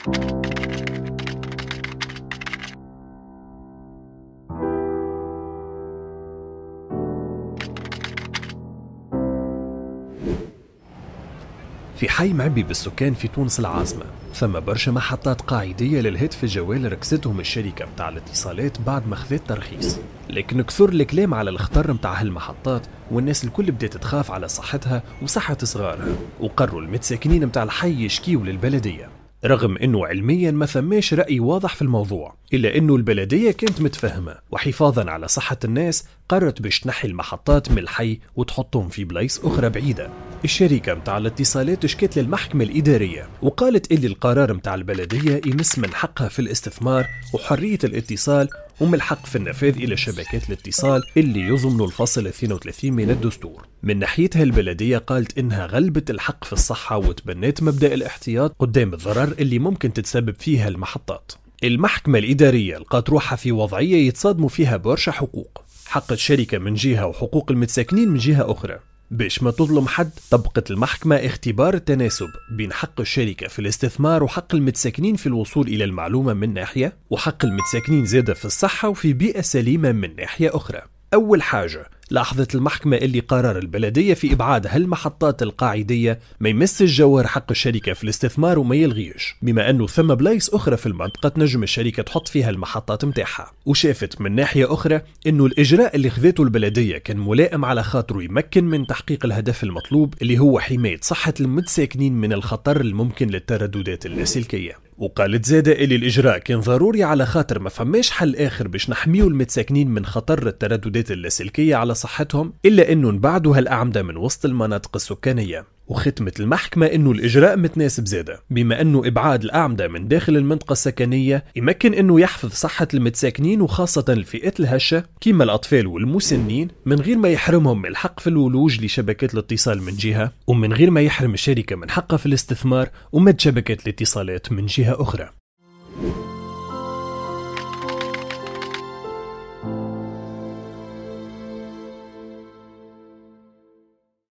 في حي معبي بالسكان في تونس العاصمة ثم برشا محطات قاعدية للهاتف الجوال ركزتهم الشركة متاع الاتصالات بعد ما خذت ترخيص لكن كثر الكلام على الخطر متاع هالمحطات والناس الكل بدات تخاف على صحتها وصحة صغارها وقروا المتساكنين متاع الحي يشكيوا للبلدية رغم انه علميا ما ثماش راي واضح في الموضوع الا انه البلديه كانت متفهمه وحفاظا على صحه الناس قررت باش تنحي المحطات من الحي وتحطهم في بلايص اخرى بعيده الشركة متاع الاتصالات شكت للمحكمة الإدارية وقالت اللي القرار متاع البلدية يمس من حقها في الاستثمار وحرية الاتصال هم الحق في النفاذ إلى شبكات الاتصال اللي يضمن الفصل 32 من الدستور من ناحيتها البلدية قالت إنها غلبت الحق في الصحة وتبنت مبدأ الاحتياط قدام الضرر اللي ممكن تتسبب فيها المحطات المحكمة الإدارية لقات روحها في وضعية يتصادموا فيها برشا حقوق حق الشركة من جهة وحقوق المتساكنين من جهة أخرى باش ما تظلم حد طبقت المحكمة اختبار التناسب بين حق الشركة في الاستثمار وحق المتساكنين في الوصول إلى المعلومة من ناحية وحق المتساكنين زادة في الصحة وفي بيئة سليمة من ناحية أخرى أول حاجة لاحظت المحكمة اللي قرار البلدية في إبعاد هالمحطات القاعدية ما يمس الجوهر حق الشركة في الاستثمار وما يلغيش بما أنه ثم بلايس أخرى في المنطقة تنجم الشركة تحط فيها المحطات متاعها وشافت من ناحية أخرى أنه الإجراء اللي خذته البلدية كان ملائم على خاطره يمكن من تحقيق الهدف المطلوب اللي هو حماية صحة المتساكنين من الخطر الممكن للترددات اللاسلكية وقالت زادة إلي الإجراء كان ضروري على خاطر ما فماش حل آخر باش نحميو المتساكنين من خطر الترددات اللاسلكية على صحتهم إلا أنه نبعدوا هالأعمدة من وسط المناطق السكانية وختمت المحكمة أنه الإجراء متناسب زادة بما أنه إبعاد الأعمدة من داخل المنطقة السكنية يمكن أنه يحفظ صحة المتساكنين وخاصة الفئات الهشة كما الأطفال والمسنين من غير ما يحرمهم من الحق في الولوج لشبكات الاتصال من جهة ومن غير ما يحرم الشركة من حقها في الاستثمار ومد شبكات الاتصالات من جهة أخرى